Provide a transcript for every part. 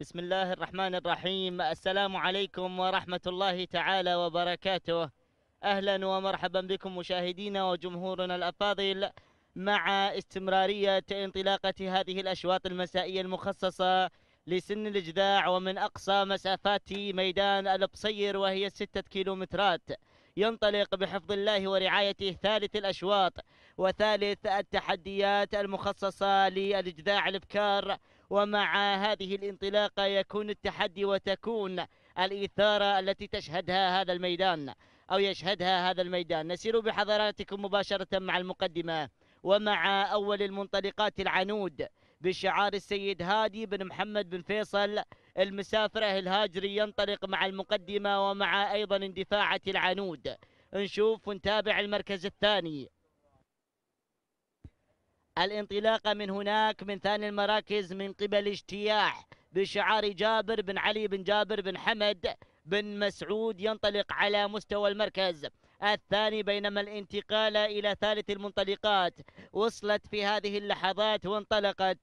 بسم الله الرحمن الرحيم السلام عليكم ورحمة الله تعالى وبركاته أهلا ومرحبا بكم مشاهدينا وجمهورنا الأفاضل مع استمرارية انطلاقة هذه الأشواط المسائية المخصصة لسن الإجذاع ومن أقصى مسافات ميدان البصير وهي ستة كيلومترات ينطلق بحفظ الله ورعايته ثالث الأشواط وثالث التحديات المخصصة للإجذاع الإبكار ومع هذه الانطلاقة يكون التحدي وتكون الإثارة التي تشهدها هذا الميدان أو يشهدها هذا الميدان نسير بحضراتكم مباشرة مع المقدمة ومع أول المنطلقات العنود بشعار السيد هادي بن محمد بن فيصل المسافرة الهاجري ينطلق مع المقدمة ومع أيضا اندفاعة العنود نشوف ونتابع المركز الثاني الانطلاق من هناك من ثاني المراكز من قبل اجتياح بشعار جابر بن علي بن جابر بن حمد بن مسعود ينطلق على مستوى المركز الثاني بينما الانتقال إلى ثالث المنطلقات وصلت في هذه اللحظات وانطلقت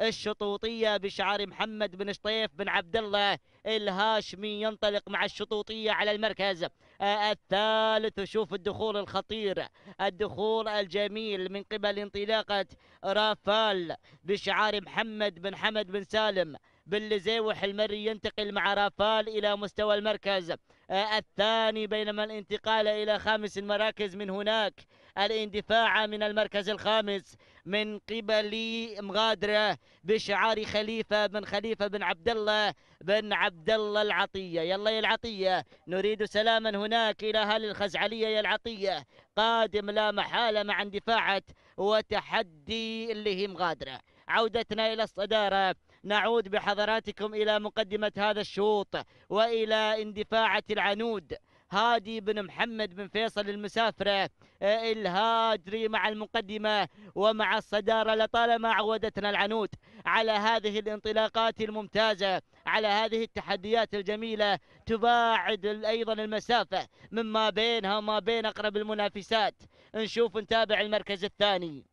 الشطوطية بشعار محمد بن شطيف بن عبد الله الهاشمي ينطلق مع الشطوطية على المركز الثالث شوف الدخول الخطير الدخول الجميل من قبل انطلاقة رافال بشعار محمد بن حمد بن سالم بن لزيوح المري ينتقل مع رافال إلى مستوى المركز آه، الثاني بينما الانتقال إلى خامس المراكز من هناك الاندفاع من المركز الخامس من قبل مغادرة بشعار خليفة بن خليفة بن عبد الله بن عبد الله العطية يلا يا العطية نريد سلاما هناك إلى أهل الخزعلية يا العطية قادم لا محالة مع اندفاعة وتحدي اللي هي مغادرة عودتنا إلى الصدارة نعود بحضراتكم إلى مقدمة هذا الشوط وإلى اندفاعة العنود هادي بن محمد بن فيصل المسافرة آه، الهاجري مع المقدمة ومع الصدارة لطالما عودتنا العنود على هذه الانطلاقات الممتازة على هذه التحديات الجميلة تباعد أيضا المسافة مما بينها وما بين أقرب المنافسات نشوف نتابع المركز الثاني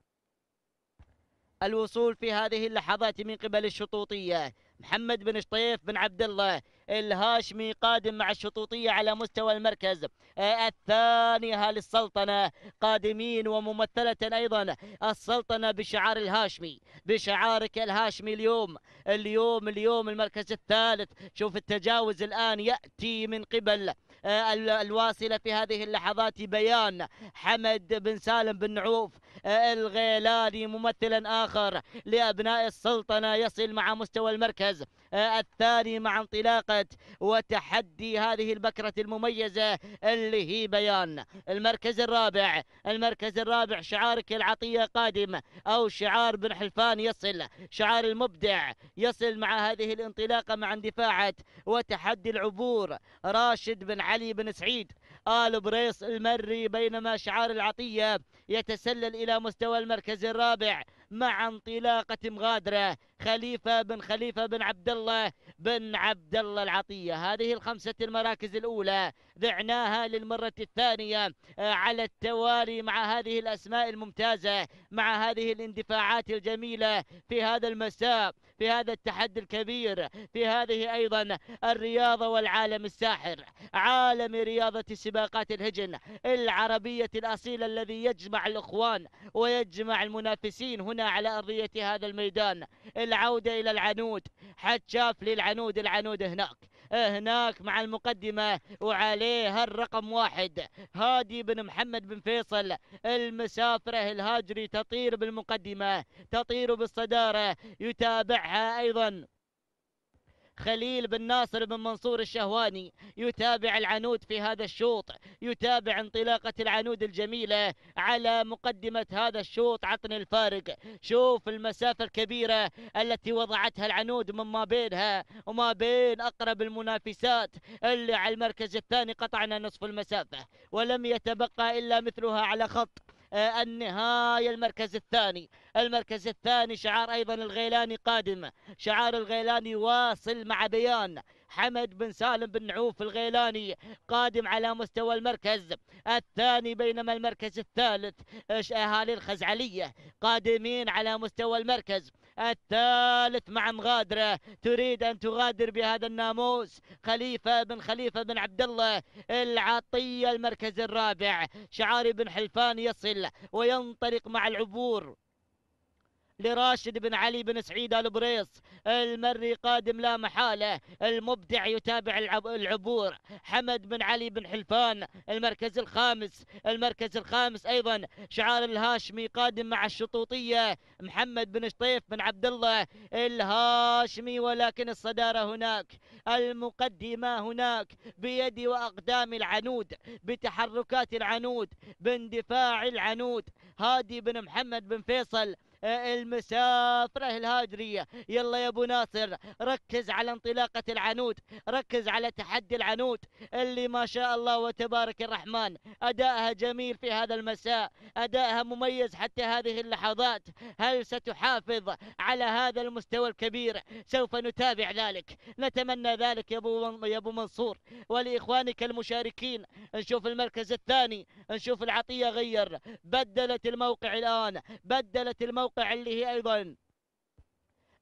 الوصول في هذه اللحظات من قبل الشطوطية محمد بن شطيف بن عبد الله الهاشمي قادم مع الشطوطية على مستوى المركز آه، الثاني أهل السلطنة قادمين وممثلة أيضا السلطنة بشعار الهاشمي بشعارك الهاشمي اليوم اليوم اليوم المركز الثالث شوف التجاوز الآن يأتي من قبل آه، الواصلة في هذه اللحظات بيان حمد بن سالم بن نعوف الغيلاني ممثلا آخر لأبناء السلطنة يصل مع مستوى المركز آه، الثاني مع انطلاقة وتحدي هذه البكرة المميزة اللي هي بيان المركز الرابع المركز الرابع شعارك العطية قادم أو شعار بن حلفان يصل شعار المبدع يصل مع هذه الانطلاقة مع اندفاعة وتحدي العبور راشد بن علي بن سعيد آل بريص المري بينما شعار العطية يتسلل إلى مستوى المركز الرابع مع انطلاقة مغادرة خليفة بن خليفة بن عبد الله بن عبد الله العطية هذه الخمسة المراكز الأولى ذعناها للمرة الثانية آه، على التوالي مع هذه الأسماء الممتازة مع هذه الاندفاعات الجميلة في هذا المساء في هذا التحدي الكبير في هذه أيضا الرياضة والعالم الساحر عالم رياضة سباقات الهجن العربية الأصيلة الذي يجمع الأخوان ويجمع المنافسين هنا على أرضية هذا الميدان العودة إلى العنود حتشاف للعنود العنود هناك هناك مع المقدمة وعليه الرقم واحد هادي بن محمد بن فيصل المسافرة الهاجري تطير بالمقدمة تطير بالصدارة يتابعها أيضا خليل بن ناصر بن منصور الشهواني يتابع العنود في هذا الشوط يتابع انطلاقة العنود الجميلة على مقدمة هذا الشوط عطن الفارق شوف المسافة الكبيرة التي وضعتها العنود من ما بينها وما بين أقرب المنافسات اللي على المركز الثاني قطعنا نصف المسافة ولم يتبقى إلا مثلها على خط آه، النهاية المركز الثاني المركز الثاني شعار أيضا الغيلاني قادم شعار الغيلاني واصل مع بيان حمد بن سالم بن عوف الغيلاني قادم على مستوى المركز الثاني بينما المركز الثالث اهالي آه، آه، الخزعليه قادمين على مستوى المركز الثالث مع مغادرة تريد أن تغادر بهذا الناموس خليفة بن خليفة بن عبد الله العطية المركز الرابع شعاري بن حلفان يصل وينطلق مع العبور لراشد بن علي بن سعيد البريص المري قادم لا محالة المبدع يتابع العبور حمد بن علي بن حلفان المركز الخامس المركز الخامس أيضا شعار الهاشمي قادم مع الشطوطية محمد بن شطيف بن عبد الله الهاشمي ولكن الصدارة هناك المقدمة هناك بيدي وأقدام العنود بتحركات العنود باندفاع العنود هادي بن محمد بن فيصل المسافرة الهاجرية يلا يا ابو ناصر ركز على انطلاقة العنود ركز على تحدي العنود اللي ما شاء الله وتبارك الرحمن أدائها جميل في هذا المساء أدائها مميز حتى هذه اللحظات هل ستحافظ على هذا المستوى الكبير سوف نتابع ذلك نتمنى ذلك يا ابو يا ابو منصور ولاخوانك المشاركين نشوف المركز الثاني نشوف العطيه غير بدلت الموقع الان بدلت الموقع الموقع اللي هي أيضا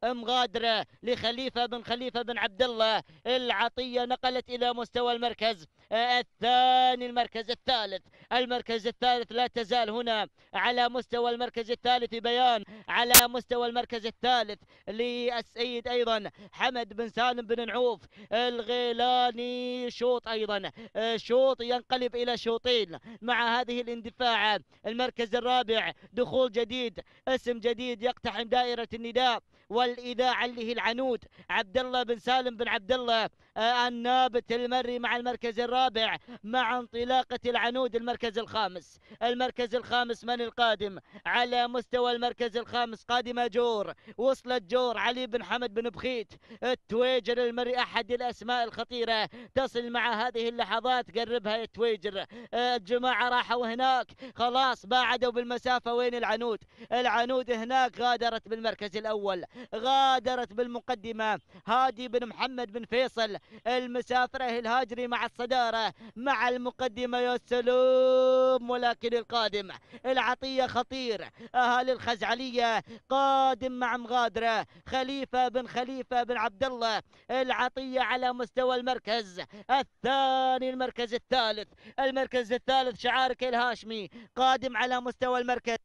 مغادرة لخليفة بن خليفة بن عبد الله العطية نقلت إلى مستوى المركز آه، الثاني المركز الثالث المركز الثالث لا تزال هنا على مستوى المركز الثالث بيان على مستوى المركز الثالث للسيد أيضا حمد بن سالم بن نعوف الغيلاني شوط أيضا آه، شوط ينقلب إلى شوطين مع هذه الاندفاع المركز الرابع دخول جديد اسم جديد يقتحم دائرة النداء وال الاذاعه اللي هي العنود عبد الله بن سالم بن عبد الله آه، النابت المري مع المركز الرابع مع انطلاقه العنود المركز الخامس المركز الخامس من القادم على مستوى المركز الخامس قادمه جور وصلت جور علي بن حمد بن بخيت التويجر المري احد الاسماء الخطيره تصل مع هذه اللحظات قربها التويجر آه، الجماعه راحوا هناك خلاص باعدوا بالمسافه وين العنود العنود هناك غادرت بالمركز الاول غادرت بالمقدمة هادي بن محمد بن فيصل المسافرة الهاجري مع الصدارة مع المقدمة يا سلام ولكن القادم العطية خطير أهالي الخزعلية قادم مع مغادرة خليفة بن خليفة بن عبد الله العطية على مستوى المركز الثاني المركز الثالث المركز الثالث شعارك الهاشمي قادم على مستوى المركز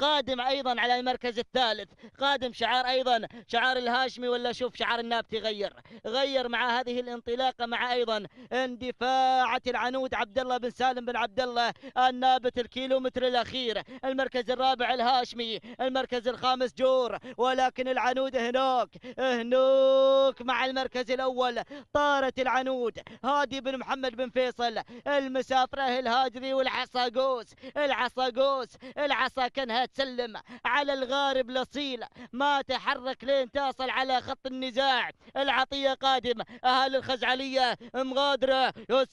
قادم أيضا على المركز الثالث قادم شعار أيضا شعار الهاشمي ولا شوف شعار النابتي غير غير مع هذه الانطلاقة مع أيضا اندفاعة العنود عبد الله بن سالم بن عبد الله النابت الكيلومتر الأخير المركز الرابع الهاشمي المركز الخامس جور ولكن العنود هناك هناك مع المركز الأول طارت العنود هادي بن محمد بن فيصل المسافرة الهاجري والعصاقوس العصاقوس العصا كانها تسلم على الغارب لصيل ما تحرك لين تصل على خط النزاع العطية قادمة أهل الخزعلية مغادرة يا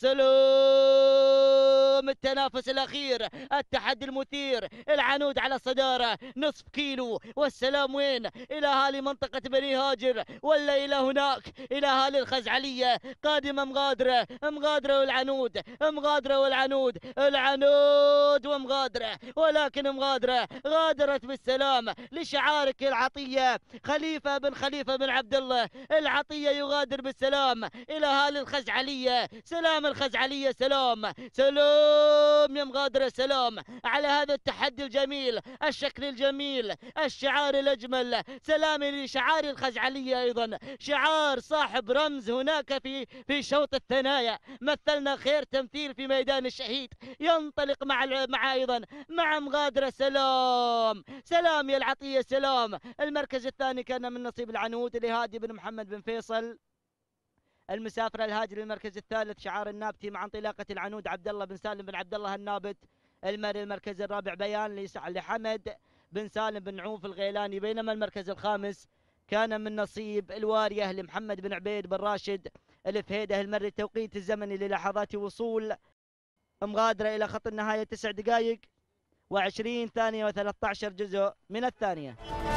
التنافس الأخير التحدي المثير العنود على الصدارة نصف كيلو والسلام وين إلى أهالي منطقة بني هاجر ولا إلى هناك إلى أهالي الخزعلية قادمة مغادرة مغادرة والعنود مغادرة والعنود العنود ومغادرة ولكن مغادرة غادرت بالسلام لشعارك العطية خليفة بن خليفة بن عبد الله العطية يغادر بالسلام إلى أهالي الخزعلية سلام الخزعلية سلام سلام يا مغادر السلام على هذا التحدي الجميل الشكل الجميل الشعار الأجمل سلام لشعار الخزعلية أيضا شعار صاحب رمز هناك في في شوط الثنايا مثلنا خير تمثيل في ميدان الشهيد ينطلق مع مع أيضا مع مغادرة سلام سلام سلام يا العطية سلام المركز الثاني كان من نصيب العنود لهادي بن محمد بن فيصل المسافر الهاجر للمركز الثالث شعار النابتي مع انطلاقة العنود عبد الله بن سالم بن عبد الله النابت المري المركز الرابع بيان لحمد بن سالم بن عوف الغيلاني بينما المركز الخامس كان من نصيب الوارية لمحمد بن عبيد بن راشد الفهيدة المري التوقيت الزمني للحظات وصول مغادرة إلى خط النهاية تسع دقائق وعشرين ثانية وثلاثة عشر جزء من الثانية